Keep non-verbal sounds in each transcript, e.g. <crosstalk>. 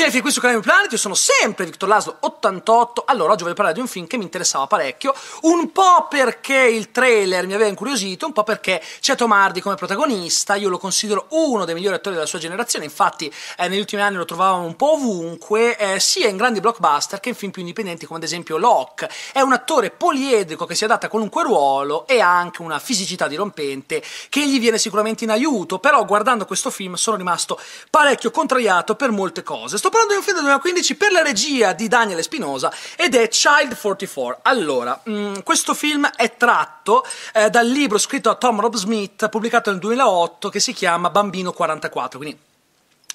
cinefi qui su Crime Planet, io sono sempre Victor Laszlo 88. Allora, oggi voglio parlare di un film che mi interessava parecchio, un po' perché il trailer mi aveva incuriosito, un po' perché c'è Tom Hardy come protagonista, io lo considero uno dei migliori attori della sua generazione, infatti eh, negli ultimi anni lo trovavamo un po' ovunque, eh, sia in grandi blockbuster che in film più indipendenti come ad esempio Locke. È un attore poliedrico che si adatta a qualunque ruolo e ha anche una fisicità dirompente che gli viene sicuramente in aiuto, però guardando questo film sono rimasto parecchio contrariato per molte cose. Sto Sto parlando di un film del 2015 per la regia di Daniel Espinosa ed è Child 44. Allora, mh, mm, questo film è tratto eh, dal libro scritto da Tom Rob Smith, pubblicato nel 2008, che si chiama Bambino 44, quindi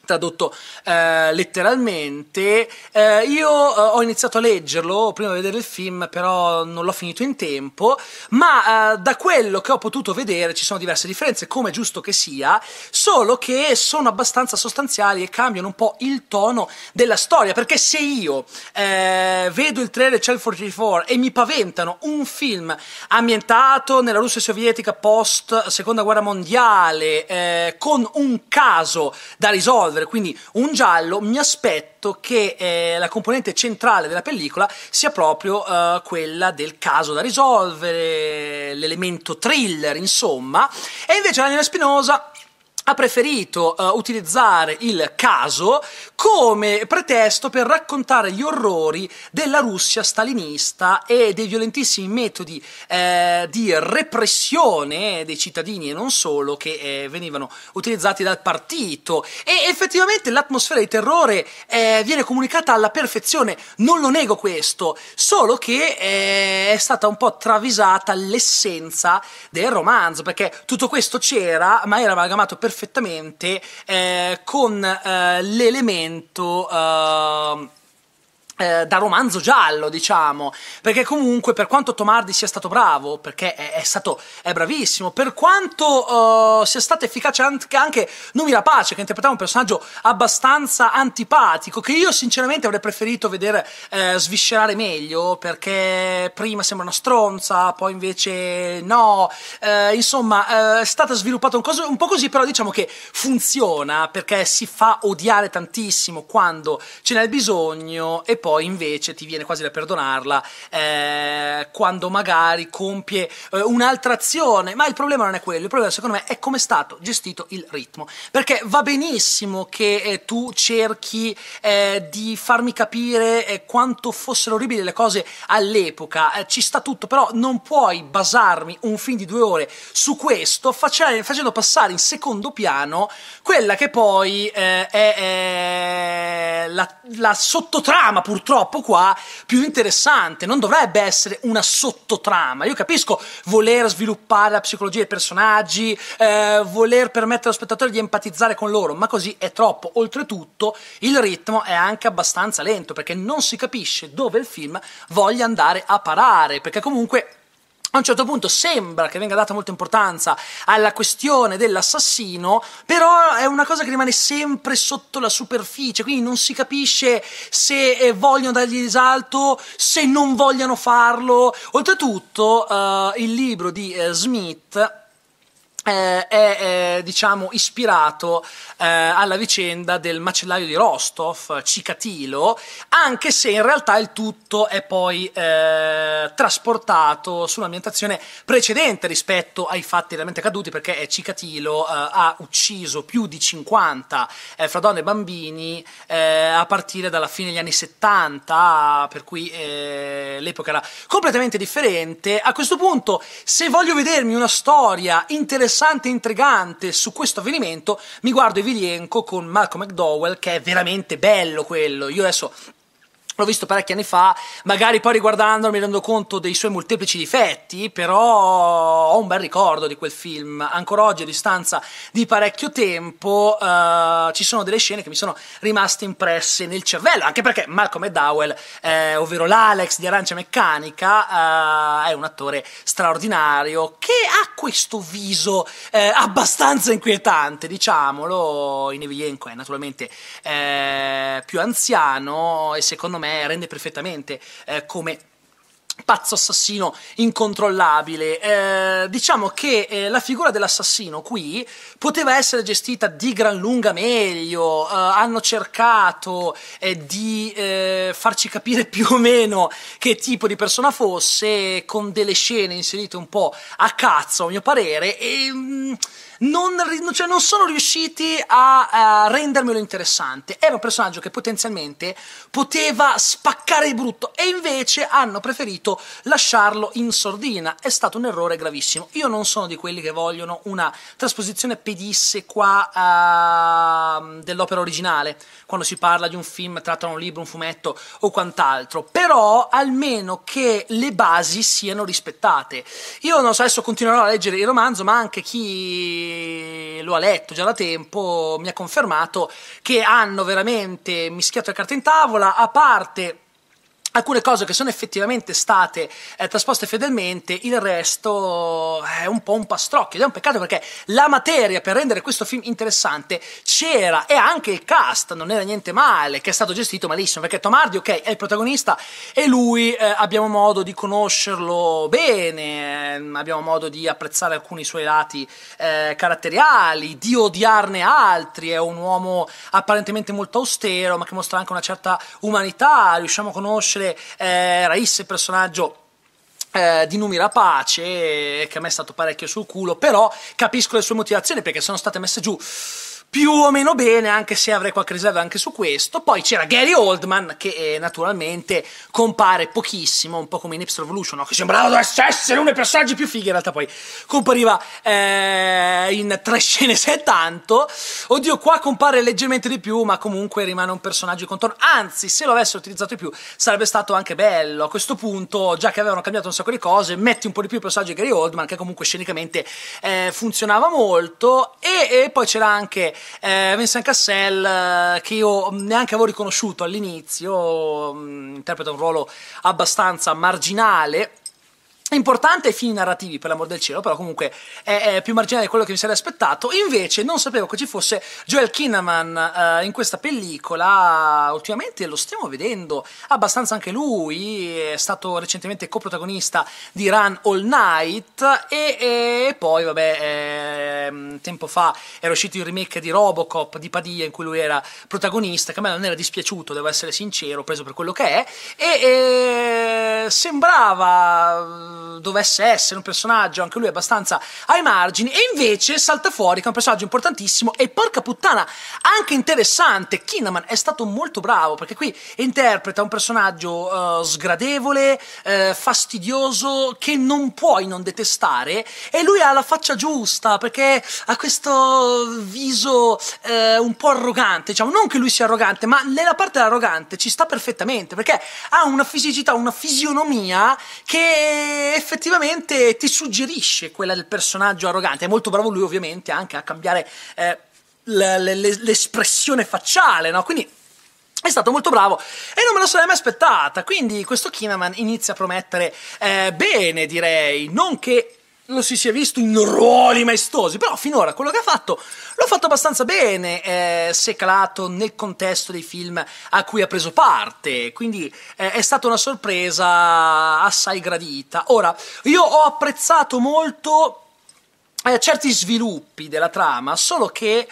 tradotto eh, letteralmente. Eh, io eh, ho iniziato a leggerlo prima di vedere il film, però non l'ho finito in tempo, ma eh, da quello che ho potuto vedere ci sono diverse differenze, come giusto che sia, solo che sono abbastanza sostanziali e cambiano un po' il tono della storia, perché se io eh, vedo il trailer Cell 44 e mi paventano un film ambientato nella Russia sovietica post Seconda Guerra Mondiale eh, con un caso da risolvere, risolvere. Quindi un giallo mi aspetto che eh, la componente centrale della pellicola sia proprio eh, quella del caso da risolvere, l'elemento thriller, insomma. E invece la Daniela Spinosa ha preferito uh, utilizzare il caso come pretesto per raccontare gli orrori della Russia stalinista e dei violentissimi metodi eh, di repressione dei cittadini e non solo che eh, venivano utilizzati dal partito e effettivamente l'atmosfera di terrore eh, viene comunicata alla perfezione, non lo nego questo, solo che eh, è stata un po' travisata l'essenza del romanzo perché tutto questo c'era ma era amalgamato perfettamente perfettamente eh, con eh, l'elemento ehm, eh, da romanzo giallo, diciamo, perché comunque per quanto Tomardi sia stato bravo, perché è, è stato è bravissimo, per quanto uh, sia stato efficace anche, anche Numi Rapace che interpretava un personaggio abbastanza antipatico che io sinceramente avrei preferito vedere eh, sviscerare meglio, perché prima sembra una stronza, poi invece no, eh, insomma, eh, è stata sviluppata un, coso, un po' così, però diciamo che funziona perché si fa odiare tantissimo quando ce n'è bisogno e poi invece ti viene quasi da perdonarla eh, quando magari compie eh, un'altra azione. Ma il problema non è quello, il problema secondo me è come è stato gestito il ritmo. Perché va benissimo che eh, tu cerchi eh, di farmi capire eh, quanto fossero orribili le cose all'epoca, eh, ci sta tutto, però non puoi basarmi un film di due ore su questo facendo, facendo passare in secondo piano quella che poi è, la, la sottotrama pur purtroppo qua più interessante, non dovrebbe essere una sottotrama. Io capisco voler sviluppare la psicologia dei personaggi, eh, voler permettere allo spettatore di empatizzare con loro, ma così è troppo. Oltretutto il ritmo è anche abbastanza lento perché non si capisce dove il film voglia andare a parare, perché comunque a un certo punto sembra che venga data molta importanza alla questione dell'assassino, però è una cosa che rimane sempre sotto la superficie, quindi non si capisce se eh, vogliono dargli risalto, se non vogliono farlo. Oltretutto, uh, il libro di uh, Smith eh, è eh, diciamo ispirato eh, alla vicenda del macellaio di Rostov, Cicatilo, anche se in realtà il tutto è poi eh, trasportato su un'ambientazione precedente rispetto ai fatti realmente accaduti, perché Cicatilo eh, ha ucciso più di 50 eh, fra donne e bambini a partire dalla fine degli anni 70, per cui l'epoca era completamente differente. A questo punto, se voglio vedermi una storia interessante, interessante e intrigante su questo avvenimento, mi guardo Evilienko con Malcolm McDowell, che è veramente bello quello. Io adesso L'ho visto parecchi anni fa, magari poi riguardandolo mi rendo conto dei suoi molteplici difetti, però ho un bel ricordo di quel film. Ancora oggi, a distanza di parecchio tempo, eh, ci sono delle scene che mi sono rimaste impresse nel cervello, anche perché Malcolm McDowell, eh, ovvero l'Alex di Arancia Meccanica, eh, è un attore straordinario che ha questo viso eh, abbastanza inquietante, diciamolo. in Inevienko è naturalmente eh, più anziano e secondo me me rende perfettamente eh, come pazzo assassino incontrollabile. Eh, diciamo che eh, la figura dell'assassino qui poteva essere gestita di gran lunga meglio, eh, hanno cercato eh, di eh, farci capire <laughs> più o meno che tipo di persona fosse, con delle scene inserite un po' a cazzo a mio parere, e... Mh, mm, non, cioè non sono riusciti a uh, rendermelo interessante. Era un personaggio che potenzialmente poteva spaccare il brutto e invece hanno preferito lasciarlo in sordina. È stato un errore gravissimo. Io non sono di quelli che vogliono una trasposizione pedissequa uh, ehm, dell'opera originale, quando si parla di un film tratto da un libro, un fumetto o quant'altro, però almeno che le basi siano rispettate. Io non so, adesso continuerò a leggere il romanzo, ma anche chi lo ha letto già da tempo, mi ha confermato che hanno veramente mischiato le carte in tavola, a parte alcune cose che sono effettivamente state eh, trasposte fedelmente, il resto è un po' un pastrocchio ed è un peccato perché la materia per rendere questo film interessante c'era e anche il cast non era niente male, che è stato gestito malissimo perché Tom Hardy, ok, è il protagonista e lui eh, abbiamo modo di conoscerlo bene, eh, abbiamo modo di apprezzare alcuni suoi lati eh, caratteriali, di odiarne altri, è un uomo apparentemente molto austero ma che mostra anche una certa umanità, riusciamo a conoscere vedere eh, Raiz personaggio eh, di Numira Pace, che a me è stato parecchio sul culo, però capisco le sue motivazioni perché sono state messe giù più o meno bene, anche se avrei qualche riserva anche su questo. Poi c'era Gary Oldman, che eh, naturalmente compare pochissimo, un po' come in Hipster Evolution, no? che sembrava dovesse essere uno dei personaggi più fighi, in realtà poi compariva eh, in tre scene se tanto. Oddio, qua compare leggermente di più, ma comunque rimane un personaggio di contorno. Anzi, se lo avessero utilizzato di più, sarebbe stato anche bello. A questo punto, già che avevano cambiato un sacco di cose, metti un po' di più il personaggio di Gary Oldman, che comunque scenicamente eh, funzionava molto. E, e poi c'era anche eh, Vincent Cassel, eh, che io neanche avevo riconosciuto all'inizio, mm, interpreta un ruolo abbastanza marginale importante ai fini narrativi, per l'amor del cielo, però comunque è, è più marginale di quello che mi sarei aspettato. Invece non sapevo che ci fosse Joel Kinnaman uh, in questa pellicola, ultimamente lo stiamo vedendo abbastanza anche lui, è stato recentemente coprotagonista di Run All Night e, e poi, vabbè, eh, tempo fa era uscito il remake di Robocop di Padilla in cui lui era protagonista, che a me non era dispiaciuto, devo essere sincero, preso per quello che è, e eh, sembrava dovesse essere un personaggio anche lui abbastanza ai margini e invece salta fuori che è un personaggio importantissimo e porca puttana anche interessante Kinnaman è stato molto bravo perché qui interpreta un personaggio uh, sgradevole uh, fastidioso che non puoi non detestare e lui ha la faccia giusta perché ha questo viso uh, un po' arrogante diciamo non che lui sia arrogante ma nella parte arrogante ci sta perfettamente perché ha una fisicità una fisionomia che effettivamente ti suggerisce quella del personaggio arrogante. È molto bravo lui ovviamente anche a cambiare eh, l'espressione facciale, no? Quindi è stato molto bravo e non me lo sarei mai aspettata. Quindi questo Kinaman inizia a promettere eh, bene, direi, non che lo si sia visto in ruoli maestosi, però finora quello che ha fatto l'ho fatto abbastanza bene, eh, si calato nel contesto dei film a cui ha preso parte, quindi eh, è stata una sorpresa assai gradita. Ora, io ho apprezzato molto eh, certi sviluppi della trama, solo che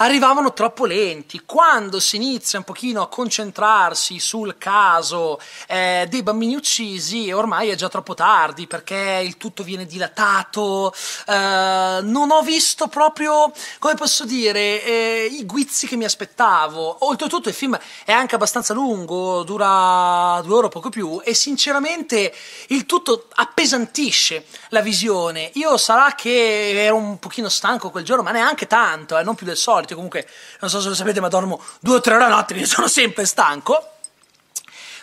arrivavano troppo lenti. Quando si inizia un pochino a concentrarsi sul caso eh, dei bambini uccisi, ormai è già troppo tardi perché il tutto viene dilatato. Eh, non ho visto proprio, come posso dire, eh, i guizzi che mi aspettavo. Oltretutto il film è anche abbastanza lungo, dura due ore o poco più e sinceramente il tutto appesantisce la visione. Io sarà che ero un pochino stanco quel giorno, ma neanche tanto, eh, non più del solito notte, comunque non so se lo sapete, ma dormo due o tre ore a notte, quindi sono sempre stanco.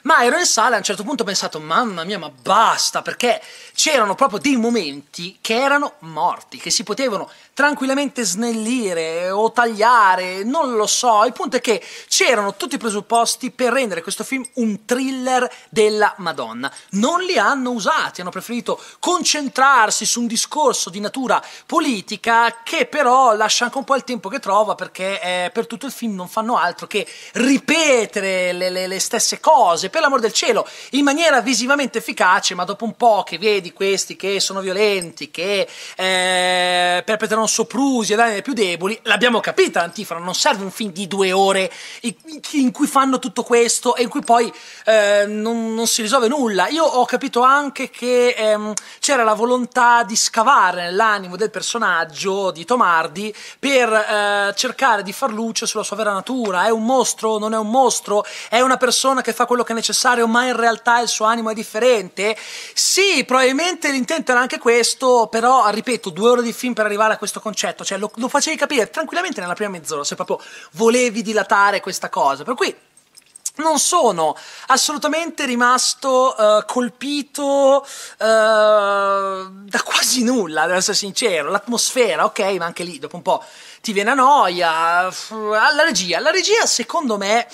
Ma ero in sala e a un certo punto ho pensato, mamma mia, ma basta, perché c'erano proprio dei momenti che erano morti, che si potevano tranquillamente snellire o tagliare, non lo so. Il punto è che c'erano tutti i presupposti per rendere questo film un thriller della Madonna. Non li hanno usati, hanno preferito concentrarsi su un discorso di natura politica che però lascia anche un po' il tempo che trova perché eh, per tutto il film non fanno altro che ripetere le, le, le stesse cose per l'amor del cielo, in maniera visivamente efficace, ma dopo un po' che vedi questi che sono violenti, che eh, perpetrano soprusi e danni ai più deboli, l'abbiamo capita l'antifona, non serve un film di due ore in cui fanno tutto questo e in cui poi eh, non, non, si risolve nulla. Io ho capito anche che ehm, c'era la volontà di scavare nell'animo del personaggio di Tomardi per eh, cercare di far luce sulla sua vera natura. È un mostro? Non è un mostro? È una persona che fa quello che è necessario? necessario, ma in realtà il suo animo è differente? Sì, probabilmente l'intento era anche questo, però ripeto, due ore di film per arrivare a questo concetto, cioè lo, lo facevi capire tranquillamente nella prima mezz'ora se proprio volevi dilatare questa cosa. Per cui non sono assolutamente rimasto uh, colpito uh, da quasi nulla, devo essere sincero. L'atmosfera, ok, ma anche lì dopo un po' ti viene a noia. Alla regia, la regia secondo me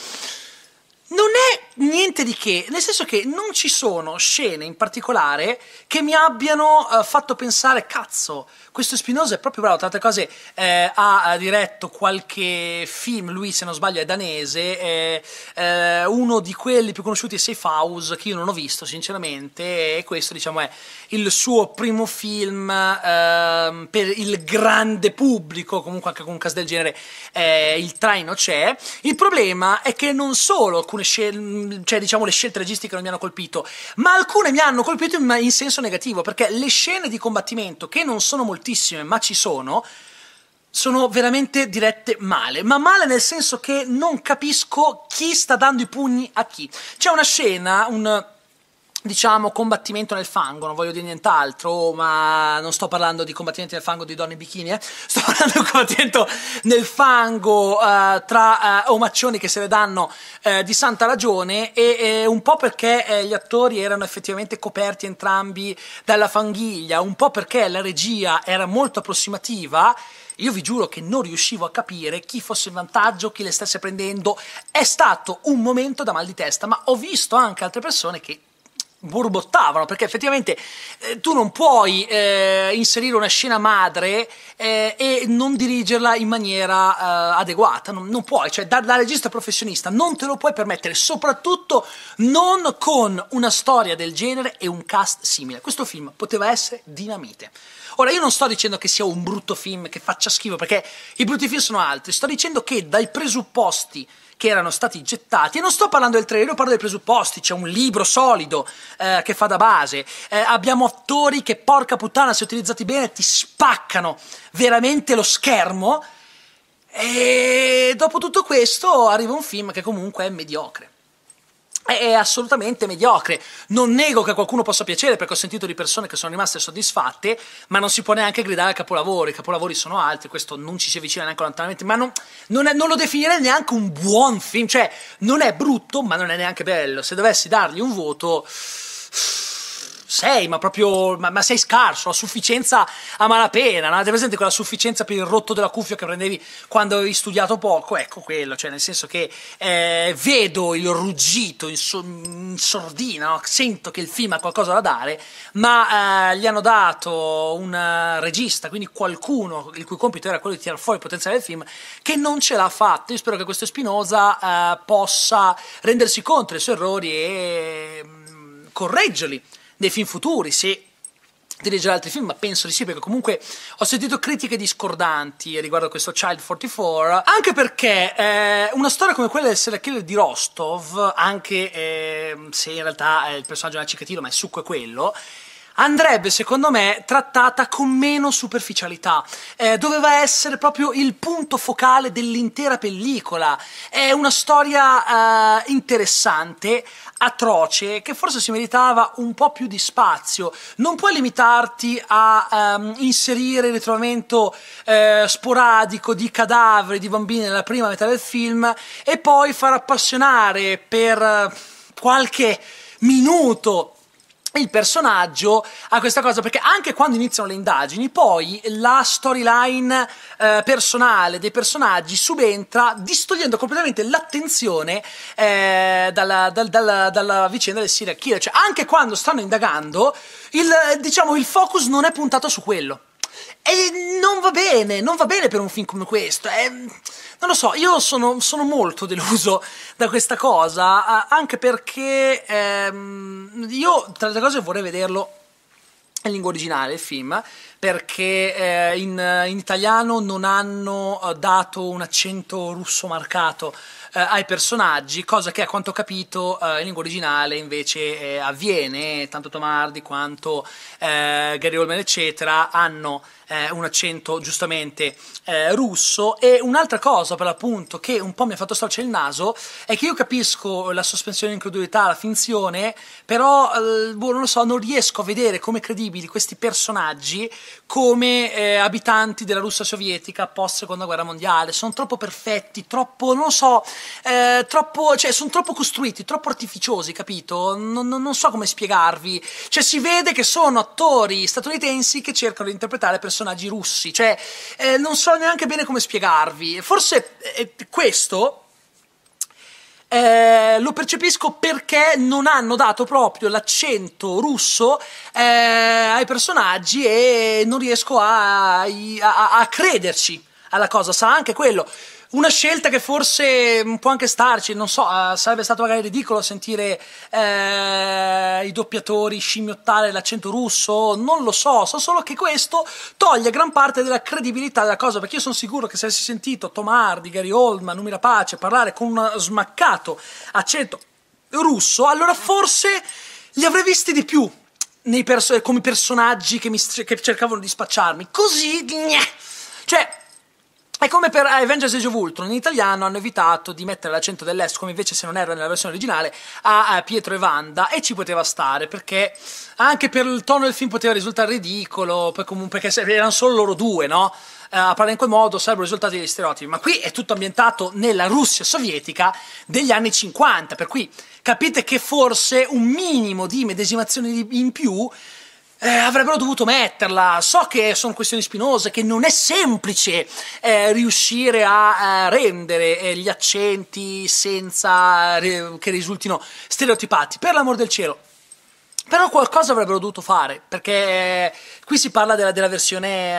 non è niente di che, nel senso che non ci sono scene in particolare che mi abbiano uh, fatto pensare cazzo, questo Spinoza è proprio bravo, tra altre cose eh, ha, ha, eh, diretto qualche film, lui se non sbaglio è danese, eh, eh, uno di quelli più conosciuti è Safe House, che io non ho visto sinceramente, e questo diciamo è il suo primo film ehm, per il grande pubblico, comunque anche con un caso del genere eh, il traino c'è, il problema è che non solo alcune scel- cioè, diciamo, le scelte registiche non mi hanno colpito, ma alcune mi hanno colpito in, in senso negativo, perché le scene di combattimento, che non sono moltissime, ma ci sono, sono veramente dirette male, ma male nel senso che non capisco chi sta dando i pugni a chi. C'è una scena, un diciamo combattimento nel fango, non voglio dire nient'altro, oh, ma non sto parlando di combattimenti nel fango di donne in bikini, eh? sto <laughs> parlando di un combattimento nel fango uh, tra uh, eh, omaccioni che se le danno uh, di santa ragione e, e un po' perché gli attori erano effettivamente coperti entrambi dalla fanghiglia, un po' perché la regia era molto approssimativa. Io vi giuro che non riuscivo a capire chi fosse in vantaggio, chi le stesse prendendo. È stato un momento da mal di testa, ma ho visto anche altre persone che borbottavano, perché effettivamente eh, tu non puoi eh, inserire una scena madre eh, e non dirigerla in maniera eh, adeguata, non, non, puoi, cioè da, da, regista professionista non te lo puoi permettere, soprattutto non con una storia del genere e un cast simile. Questo film poteva essere dinamite. Ora, io non sto dicendo che sia un brutto film, che faccia schifo, perché i brutti film sono altri, sto dicendo che dai presupposti che erano stati gettati, e non sto parlando del trailer, parlo dei presupposti, c'è un libro solido eh, che fa da base, eh, abbiamo attori che porca puttana se utilizzati bene ti spaccano veramente lo schermo, e dopo tutto questo arriva un film che comunque è mediocre è assolutamente mediocre. Non nego che a qualcuno possa piacere perché ho sentito di persone che sono rimaste soddisfatte, ma non si può neanche gridare a capolavoro. I capolavori sono altri, questo non ci si avvicina neanche lontanamente, ma non, non, è, non, lo definirei neanche un buon film, cioè non è brutto, ma non è neanche bello. Se dovessi dargli un voto sei, ma proprio ma, ma sei scarso, la sufficienza a malapena, no? Avete presente quella sufficienza per il rotto della cuffia che prendevi quando avevi studiato poco? Ecco quello, cioè nel senso che eh, vedo il ruggito in, so, in sordina, no? sento che il film ha qualcosa da dare, ma eh, gli hanno dato un eh, regista, quindi qualcuno il cui compito era quello di tirare fuori il potenziale del film, che non ce l'ha fatto. Io spero che questo Spinoza eh, possa rendersi conto dei suoi errori e mm, correggerli dei film futuri, se dirigerà altri film, ma penso di sì, perché comunque ho sentito critiche discordanti riguardo a questo Child 44, anche perché eh, una storia come quella del serial killer di Rostov, anche eh, se in realtà eh, il personaggio è una cicatina, ma il succo è quello, andrebbe secondo me trattata con meno superficialità. Eh, doveva essere proprio il punto focale dell'intera pellicola. È una storia eh, interessante, atroce, che forse si meritava un po' più di spazio. Non puoi limitarti a ehm, inserire il ritrovamento eh, sporadico di cadaveri di bambini nella prima metà del film e poi far appassionare per eh, qualche minuto il personaggio a questa cosa perché anche quando iniziano le indagini, poi la storyline eh, personale dei personaggi subentra, distogliendo completamente l'attenzione eh, dalla, dal, dalla, dalla, vicenda del serial killer. Cioè, anche quando stanno indagando, il, diciamo, il focus non è puntato su quello. E non va bene, non va bene per un film come questo. È non lo so, io sono, sono molto deluso da questa cosa, anche perché ehm, io tra le cose vorrei vederlo in lingua originale il film perché eh, in, in, italiano non hanno eh, dato un accento russo marcato eh, ai personaggi, cosa che a quanto ho capito eh, in lingua originale invece eh, avviene, tanto Tomardi quanto eh, Gary Oldman eccetera hanno eh, un accento giustamente eh, russo. E un'altra cosa, per l'appunto, che un po' mi ha fatto storcere il naso, è che io capisco la sospensione di incredulità, la finzione, però eh, boh, non lo so, non riesco a vedere come credibili questi personaggi come eh, abitanti della Russia sovietica post seconda guerra mondiale. Sono troppo perfetti, troppo, non lo so, eh, troppo, cioè, sono troppo costruiti, troppo artificiosi, capito? Non, non, non so come spiegarvi. Cioè, si vede che sono attori statunitensi che cercano di interpretare persone personaggi russi, cioè eh, non so neanche bene come spiegarvi. Forse eh, questo eh, lo percepisco perché non hanno dato proprio l'accento russo eh, ai personaggi e non riesco a, a, a crederci alla cosa, sarà anche quello una scelta che forse può anche starci, non so, eh, sarebbe stato magari ridicolo sentire eh, i doppiatori scimmiottare l'accento russo, non lo so, so solo che questo toglie gran parte della credibilità della cosa, perché io sono sicuro che se avessi sentito Tom Hardy, Gary Oldman, Numi La Pace parlare con un smaccato accento russo, allora forse li avrei visti di più perso come personaggi che, che cercavano di spacciarmi. Così, gneh. cioè è come per Avengers Age of Ultron, in italiano hanno evitato di mettere l'accento dell'est, come invece se non era nella versione originale, a, Pietro e Wanda, e ci poteva stare, perché anche per il tono del film poteva risultare ridicolo, perché erano solo loro due, no? Eh, a parlare in quel modo sarebbero risultati degli stereotipi, ma qui è tutto ambientato nella Russia sovietica degli anni 50, per cui capite che forse un minimo di medesimazione in più eh, avrebbero dovuto metterla. So che sono questioni spinose, che non è semplice eh, riuscire a, a eh, rendere eh, gli accenti senza eh, che risultino stereotipati. Per l'amor del cielo, però qualcosa avrebbero dovuto fare, perché eh, Qui si parla della, della versione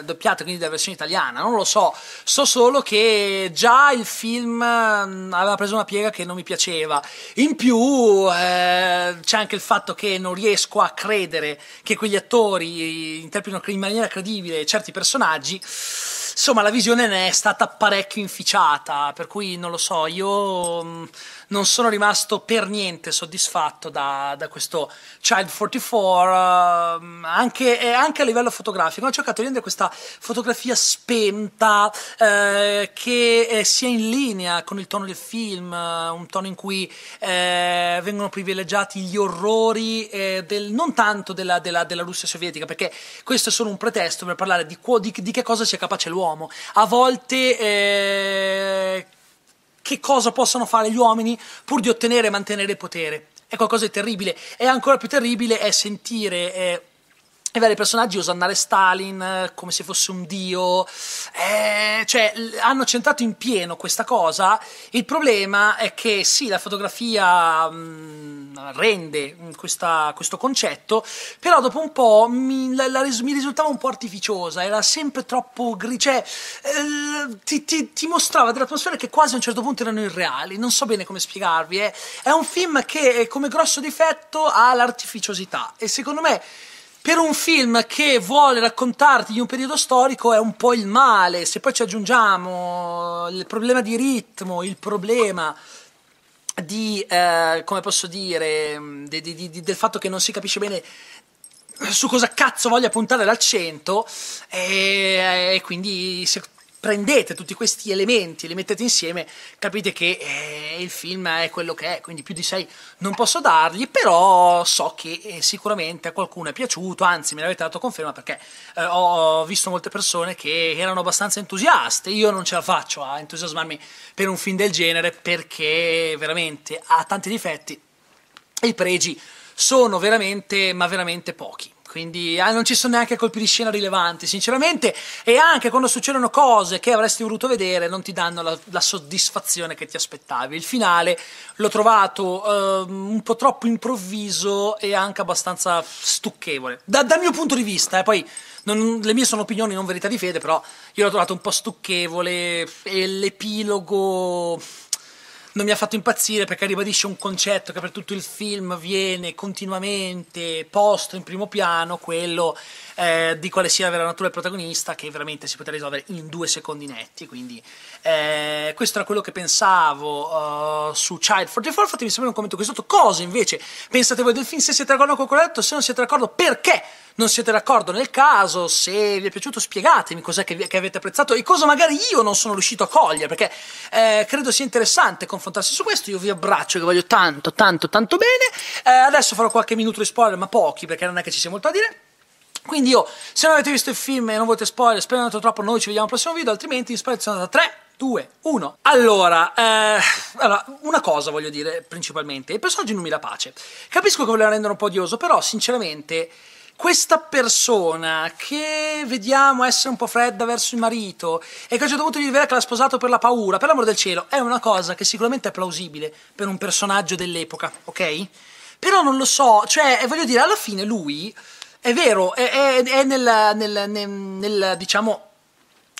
eh, doppiata, quindi della versione italiana, non lo so, so solo che già il film mm, aveva preso una piega che non mi piaceva. In più eh, c'è anche il fatto che non riesco a credere che quegli attori interpretino in maniera credibile certi personaggi. Insomma, la visione ne è stata parecchio inficiata, per cui non lo so, io mm, non sono rimasto per niente soddisfatto da, da questo Child 44, ehm, anche, anche, a livello fotografico. Ho cercato di rendere questa fotografia spenta eh, che eh, sia in linea con il tono del film, eh, un tono in cui eh, vengono privilegiati gli orrori eh, del, non tanto della, della, della, Russia sovietica, perché questo è solo un pretesto per parlare di, di, di che cosa sia capace l'uomo. A volte eh, che cosa possono fare gli uomini pur di ottenere e mantenere il potere. È qualcosa di terribile. E ancora più terribile è sentire... Eh, i vari personaggi usano Stalin eh, come se fosse un dio, eh, cioè hanno centrato in pieno questa cosa. Il problema è che sì, la fotografia mh, mm, rende mm, questa, questo concetto, però dopo un po' mi, la, la, mi, risultava un po' artificiosa, era sempre troppo grigia, cioè eh, ti, ti, ti, mostrava delle atmosfere che quasi a un certo punto erano irreali, non so bene come spiegarvi. Eh. È un film che eh, come grosso difetto ha l'artificiosità e secondo me per un film che vuole raccontarti di un periodo storico è un po' il male, se poi ci aggiungiamo il problema di ritmo, il problema di, eh, come posso dire, di, di, di, del fatto che non si capisce bene su cosa cazzo voglia puntare l'accento e, eh, e quindi se, prendete tutti questi elementi e li mettete insieme, capite che eh, il film è quello che è, quindi più di 6 non posso dargli, però so che eh, sicuramente a qualcuno è piaciuto, anzi me l'avete dato conferma perché eh, ho visto molte persone che erano abbastanza entusiaste, io non ce la faccio a entusiasmarmi per un film del genere perché veramente ha tanti difetti e i pregi sono veramente, ma veramente pochi quindi ah, non ci sono neanche colpi di scena rilevanti, sinceramente, e anche quando succedono cose che avresti voluto vedere non ti danno la, la soddisfazione che ti aspettavi. Il finale l'ho trovato eh, un po' troppo improvviso e anche abbastanza stucchevole, da, dal mio punto di vista, eh, poi non, le mie sono opinioni, non verità di fede, però io l'ho trovato un po' stucchevole e l'epilogo non mi ha fatto impazzire perché ribadisce un concetto che per tutto il film viene continuamente posto in primo piano, quello eh, di quale sia la vera natura del protagonista, che veramente si potrà risolvere in due secondi netti, quindi eh, questo era quello che pensavo uh, su Child 44. Fatemi sapere un commento qui sotto cosa invece pensate voi del film, se siete d'accordo con quello che ho detto, se non siete d'accordo perché non siete d'accordo nel caso, se vi è piaciuto spiegatemi cos'è che, vi, che avete apprezzato e cosa magari io non sono riuscito a cogliere, perché eh, credo sia interessante confrontarsi su questo, io vi abbraccio, che voglio tanto, tanto, tanto bene, eh, adesso farò qualche minuto di spoiler, ma pochi, perché non è che ci sia molto da dire, quindi io, se non avete visto il film e non volete spoiler, spero non troppo, noi ci vediamo al prossimo video, altrimenti in spazio sono andata 3, 2, 1. Allora, eh, allora, una cosa voglio dire principalmente, il personaggio non mi dà pace. Capisco che voleva rendere un po' odioso, però sinceramente questa persona che vediamo essere un po' fredda verso il marito e che a un certo punto gli rivela che l'ha sposato per la paura, per l'amore del cielo, è una cosa che sicuramente è plausibile per un personaggio dell'epoca, ok? Però non lo so, cioè, voglio dire, alla fine lui è vero, è, è, è nella, nella, nel, nel, diciamo,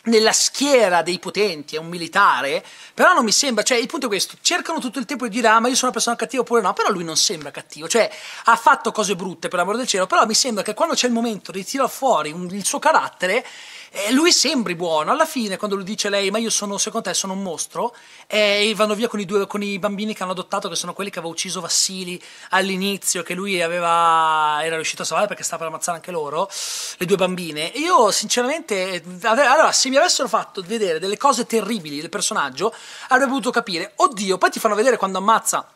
nella schiera dei potenti, è un militare, però non mi sembra, cioè il punto è questo, cercano tutto il tempo di dire ah ma io sono una persona cattiva oppure no, però lui non sembra cattivo, cioè ha fatto cose brutte per l'amor del cielo, però mi sembra che quando c'è il momento di tirar fuori un, il suo carattere eh, lui sembri buono, alla fine quando lui dice lei ma io sono, secondo te sono un mostro, eh, e vanno via con i, due, con i bambini che hanno adottato, che sono quelli che aveva ucciso Vassili all'inizio, che lui aveva, era riuscito a salvare perché stava per ammazzare anche loro, le due bambine, E io sinceramente, eh, allora se mi avessero fatto vedere delle cose terribili del personaggio, avrei potuto capire, oddio, poi ti fanno vedere quando ammazza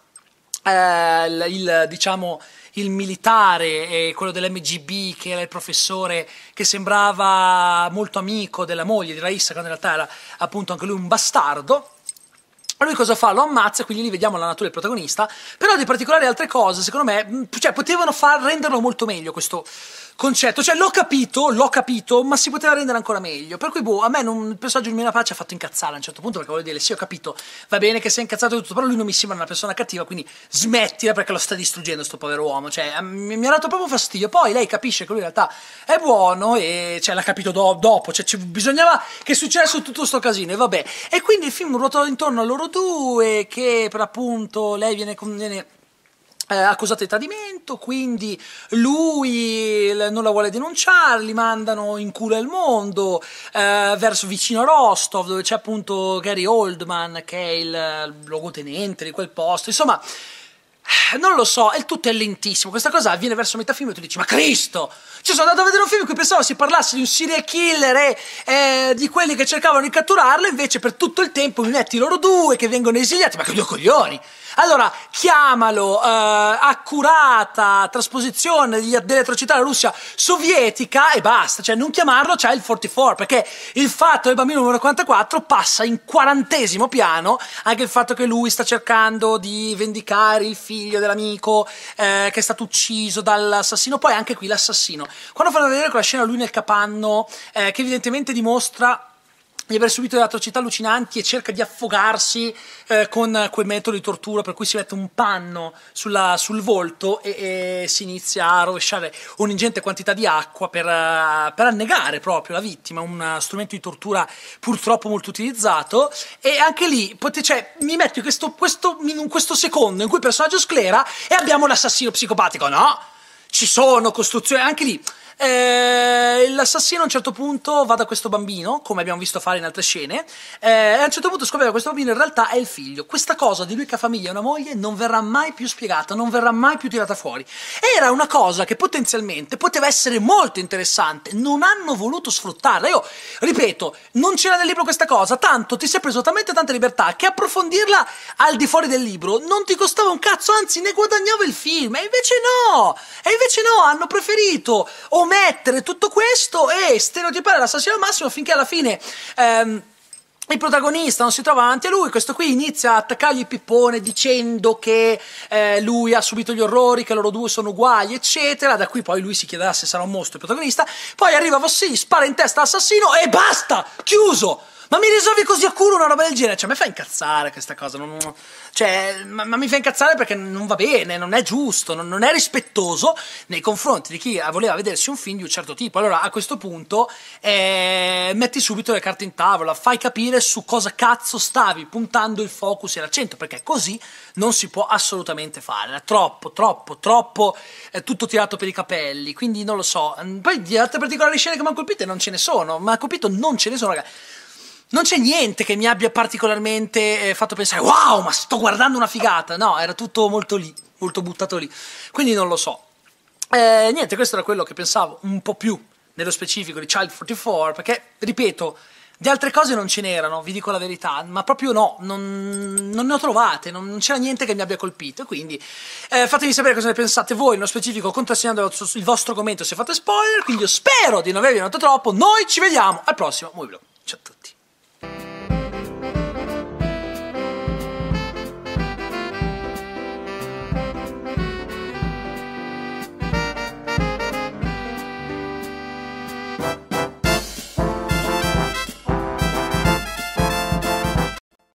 eh, il, il, diciamo, il militare quello dell'MGB che era il professore che sembrava molto amico della moglie di Raissa quando in realtà era appunto anche lui un bastardo lui cosa fa? Lo ammazza, quindi lì vediamo la natura del protagonista, però di particolari altre cose, secondo me, mm, cioè, potevano far, renderlo molto meglio questo concetto, cioè l'ho capito, l'ho capito, ma si poteva rendere ancora meglio, per cui boh, a me non, il personaggio di Mina Pace ha fatto incazzare a un certo punto, perché voglio dire, sì ho capito, va bene che sia incazzato e tutto, però lui non mi sembra una persona cattiva, quindi smettila perché lo sta distruggendo sto povero uomo, cioè mi, mi ha dato proprio fastidio, poi lei capisce che lui in realtà è buono e cioè, l'ha capito do, dopo, cioè bisognava che successo tutto sto casino e vabbè, e quindi il film ruotò intorno a loro sono due che per appunto lei viene, viene eh, accusata di tradimento, quindi lui non la vuole denunciare, li mandano in culo al mondo eh, verso vicino a Rostov, dove c'è appunto Gary Oldman, che è il luogotenente di quel posto. Insomma, eh, non lo so, il tutto è lentissimo. Questa cosa avviene verso metà film e tu dici: Ma Cristo! Cioè, sono andato a vedere un film in cui pensavo si parlasse di un serial killer e eh, di quelli che cercavano di catturarlo. Invece, per tutto il tempo mi metti loro due che vengono esiliati. Ma che due coglioni! Allora, chiamalo eh, accurata trasposizione degli, dell'atrocità della Russia sovietica e basta. Cioè, non chiamarlo c'è il 44, perché il fatto del bambino numero 44 passa in quarantesimo piano anche il fatto che lui sta cercando di vendicare il figlio dell'amico eh, che è stato ucciso dall'assassino. Poi anche qui l'assassino. Quando fanno vedere quella scena lui nel capanno, eh, che evidentemente dimostra di aver subito delle atrocità allucinanti e cerca di affogarsi eh, con quel metodo di tortura per cui si mette un panno sulla, sul volto e, e, si inizia a rovesciare un'ingente quantità di acqua per, eh, per, annegare proprio la vittima, un strumento di tortura purtroppo molto utilizzato e anche lì pot- cioè, mi metto in questo, questo, in questo secondo in cui il personaggio sclera e abbiamo l'assassino psicopatico, no? Ci sono costruzioni, anche lì eh, l'assassino a un certo punto va da questo bambino, come abbiamo visto fare in altre scene, eh, e a un certo punto scopre che questo bambino in realtà è il figlio. Questa cosa di lui che ha famiglia e una moglie non verrà mai più spiegata, non verrà mai più tirata fuori. Era una cosa che potenzialmente poteva essere molto interessante, non hanno voluto sfruttarla. Io ripeto, non c'era nel libro questa cosa, tanto ti sei preso talmente tanta libertà che approfondirla al di fuori del libro non ti costava un cazzo, anzi ne guadagnava il film. E invece no, e invece no, hanno preferito o omettere tutto questo e stereotipare l'assassino al massimo finché alla fine... Ehm, il protagonista non si trova davanti a lui, questo qui inizia a attaccargli il pippone dicendo che eh, lui ha subito gli orrori, che loro due sono uguali, eccetera. Da qui poi lui si chiederà se sarà un mostro il protagonista. Poi arriva Vossi, spara in testa l'assassino e basta! Chiuso! Ma mi risolvi così a culo una roba del genere? Cioè, a me fa incazzare questa cosa. Non, cioè, ma, ma, mi fa incazzare perché non va bene, non è giusto, non, non, è rispettoso nei confronti di chi voleva vedersi un film di un certo tipo. Allora, a questo punto, eh, metti subito le carte in tavola, fai capire su cosa cazzo stavi puntando il focus e l'accento, perché così non si può assolutamente fare. È troppo, troppo, troppo, è eh, tutto tirato per i capelli. Quindi non lo so. Poi di altre particolari scene che mi hanno colpito non ce ne sono, ma ha colpito non ce ne sono, ragazzi non c'è niente che mi abbia particolarmente eh, fatto pensare wow, ma sto guardando una figata. No, era tutto molto lì, molto buttato lì. Quindi non lo so. Eh, niente, questo era quello che pensavo un po' più nello specifico di Child 44, perché, ripeto, di altre cose non ce n'erano, vi dico la verità, ma proprio no, non, non ne ho trovate, non, non, c'era niente che mi abbia colpito, quindi eh, fatemi sapere cosa ne pensate voi, nello specifico contrassegnando il vostro commento se fate spoiler, quindi io spero di non avervi notato troppo, noi ci vediamo al prossimo Movie Ciao a tutti!